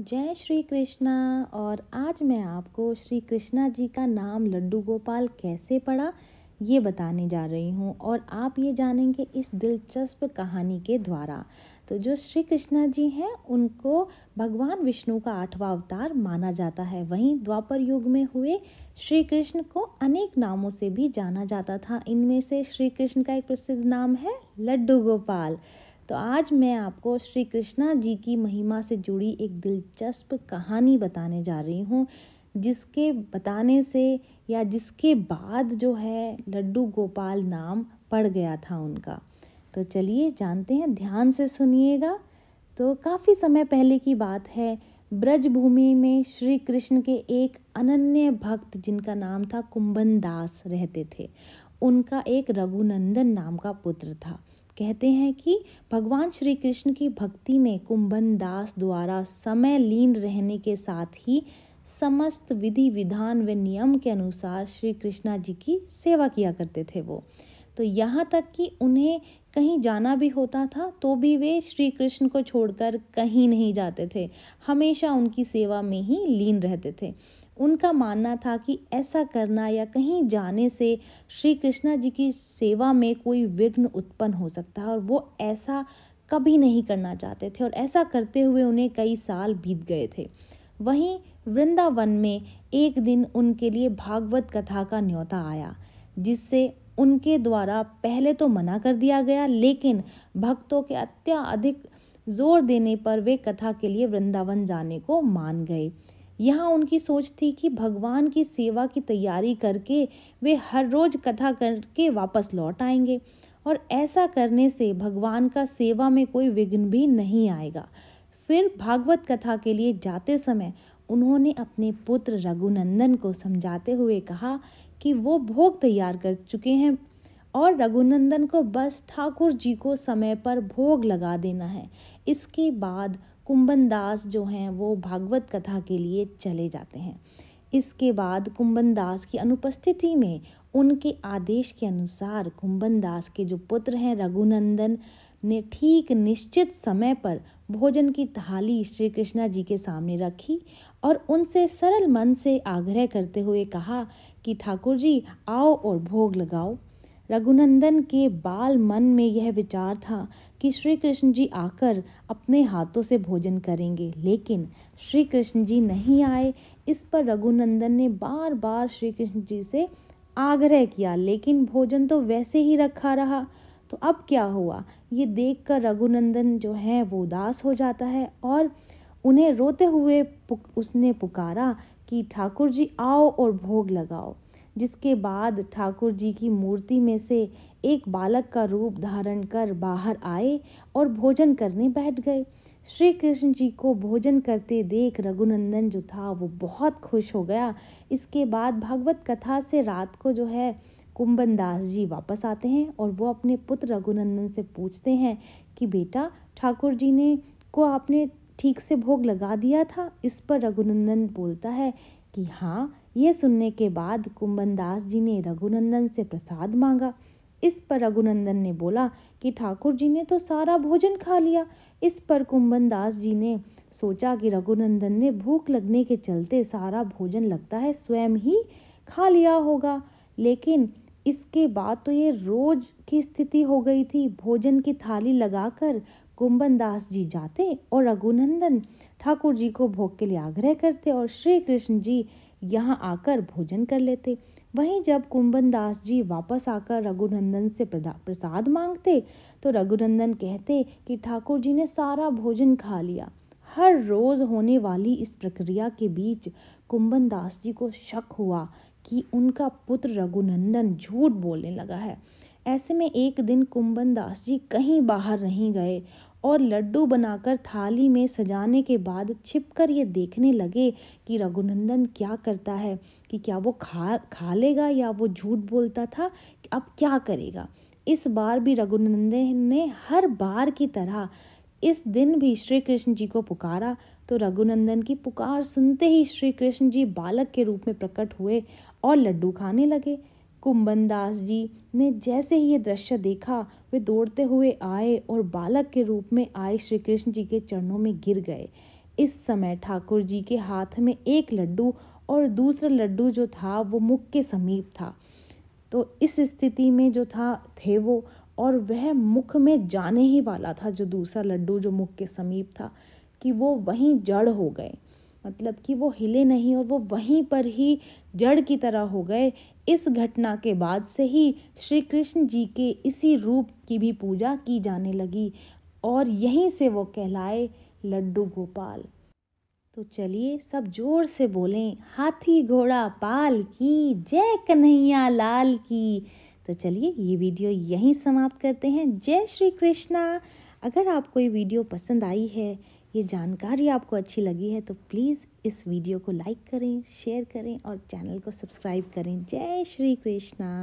जय श्री कृष्णा और आज मैं आपको श्री कृष्णा जी का नाम लड्डू गोपाल कैसे पड़ा ये बताने जा रही हूँ और आप ये जानेंगे इस दिलचस्प कहानी के द्वारा तो जो श्री कृष्णा जी हैं उनको भगवान विष्णु का आठवां अवतार माना जाता है वहीं द्वापर युग में हुए श्री कृष्ण को अनेक नामों से भी जाना जाता था इनमें से श्री कृष्ण का एक प्रसिद्ध नाम है लड्डू गोपाल तो आज मैं आपको श्री कृष्णा जी की महिमा से जुड़ी एक दिलचस्प कहानी बताने जा रही हूँ जिसके बताने से या जिसके बाद जो है लड्डू गोपाल नाम पड़ गया था उनका तो चलिए जानते हैं ध्यान से सुनिएगा तो काफ़ी समय पहले की बात है ब्रजभूमि में श्री कृष्ण के एक अनन्य भक्त जिनका नाम था कुंभन दास रहते थे उनका एक रघुनंदन नाम का पुत्र था कहते हैं कि भगवान श्री कृष्ण की भक्ति में कुंभन दास द्वारा समय लीन रहने के साथ ही समस्त विधि विधान व नियम के अनुसार श्री कृष्णा जी की सेवा किया करते थे वो तो यहाँ तक कि उन्हें कहीं जाना भी होता था तो भी वे श्री कृष्ण को छोड़कर कहीं नहीं जाते थे हमेशा उनकी सेवा में ही लीन रहते थे उनका मानना था कि ऐसा करना या कहीं जाने से श्री कृष्णा जी की सेवा में कोई विघ्न उत्पन्न हो सकता है और वो ऐसा कभी नहीं करना चाहते थे और ऐसा करते हुए उन्हें कई साल बीत गए थे वहीं वृंदावन में एक दिन उनके लिए भागवत कथा का न्योता आया जिससे उनके द्वारा पहले तो मना कर दिया गया लेकिन भक्तों के अत्याधिक जोर देने पर वे कथा के लिए वृंदावन जाने को मान गए यहाँ उनकी सोच थी कि भगवान की सेवा की तैयारी करके वे हर रोज कथा करके वापस लौट आएंगे और ऐसा करने से भगवान का सेवा में कोई विघ्न भी नहीं आएगा फिर भागवत कथा के लिए जाते समय उन्होंने अपने पुत्र रघुनंदन को समझाते हुए कहा कि वो भोग तैयार कर चुके हैं और रघुनंदन को बस ठाकुर जी को समय पर भोग लगा देना है इसके बाद कुंभन दास जो हैं वो भागवत कथा के लिए चले जाते हैं इसके बाद कुंभनदास दास की अनुपस्थिति में उनके आदेश के अनुसार कुंभनदास दास के जो पुत्र हैं रघुनंदन ने ठीक निश्चित समय पर भोजन की थाली श्री कृष्णा जी के सामने रखी और उनसे सरल मन से आग्रह करते हुए कहा कि ठाकुर जी आओ और भोग लगाओ रघुनंदन के बाल मन में यह विचार था कि श्री कृष्ण जी आकर अपने हाथों से भोजन करेंगे लेकिन श्री कृष्ण जी नहीं आए इस पर रघुनंदन ने बार बार श्री कृष्ण जी से आग्रह किया लेकिन भोजन तो वैसे ही रखा रहा तो अब क्या हुआ ये देखकर रघुनंदन जो है वो उदास हो जाता है और उन्हें रोते हुए पुक, उसने पुकारा कि ठाकुर जी आओ और भोग लगाओ जिसके बाद ठाकुर जी की मूर्ति में से एक बालक का रूप धारण कर बाहर आए और भोजन करने बैठ गए श्री कृष्ण जी को भोजन करते देख रघुनंदन जो था वो बहुत खुश हो गया इसके बाद भागवत कथा से रात को जो है कुंबन दास जी वापस आते हैं और वो अपने पुत्र रघुनंदन से पूछते हैं कि बेटा ठाकुर जी ने को आपने ठीक से भोग लगा दिया था इस पर रघुनंदन बोलता है कि हाँ यह सुनने के बाद कुंभनदास दास जी ने रघुनंदन से प्रसाद मांगा इस पर रघुनंदन ने बोला कि ठाकुर जी ने तो सारा भोजन खा लिया इस पर कुंभनदास जी ने सोचा कि रघुनंदन ने भूख लगने के चलते सारा भोजन लगता है स्वयं ही खा लिया होगा लेकिन इसके बाद तो ये रोज की स्थिति हो गई थी भोजन की थाली लगाकर कुंभन दास जी जाते और रघुनंदन ठाकुर जी को भोग के लिए आग्रह करते और श्री कृष्ण जी यहाँ आकर भोजन कर लेते वहीं जब कुंभन दास जी वापस आकर रघुनंदन से प्रसाद मांगते तो रघुनंदन कहते कि ठाकुर जी ने सारा भोजन खा लिया हर रोज़ होने वाली इस प्रक्रिया के बीच कुंभन दास जी को शक हुआ कि उनका पुत्र रघुनंदन झूठ बोलने लगा है ऐसे में एक दिन कुंबन दास जी कहीं बाहर नहीं गए और लड्डू बनाकर थाली में सजाने के बाद छिपकर ये देखने लगे कि रघुनंदन क्या करता है कि क्या वो खा खा लेगा या वो झूठ बोलता था कि अब क्या करेगा इस बार भी रघुनंदन ने हर बार की तरह इस दिन भी श्री कृष्ण जी को पुकारा तो रघुनंदन की पुकार सुनते ही श्री कृष्ण जी बालक के रूप में प्रकट हुए और लड्डू खाने लगे कुंबन दास जी ने जैसे ही ये दृश्य देखा वे दौड़ते हुए आए और बालक के रूप में आए श्री कृष्ण जी के चरणों में गिर गए इस समय ठाकुर जी के हाथ में एक लड्डू और दूसरा लड्डू जो था वो मुख के समीप था तो इस स्थिति में जो था थे वो और वह मुख में जाने ही वाला था जो दूसरा लड्डू जो मुख के समीप था कि वो वहीं जड़ हो गए मतलब कि वो हिले नहीं और वो वहीं पर ही जड़ की तरह हो गए इस घटना के बाद से ही श्री कृष्ण जी के इसी रूप की भी पूजा की जाने लगी और यहीं से वो कहलाए लड्डू गोपाल तो चलिए सब जोर से बोलें हाथी घोड़ा पाल की जय कन्हैया लाल की तो चलिए ये वीडियो यहीं समाप्त करते हैं जय श्री कृष्णा अगर आपको ये वीडियो पसंद आई है ये जानकारी आपको अच्छी लगी है तो प्लीज़ इस वीडियो को लाइक करें शेयर करें और चैनल को सब्सक्राइब करें जय श्री कृष्णा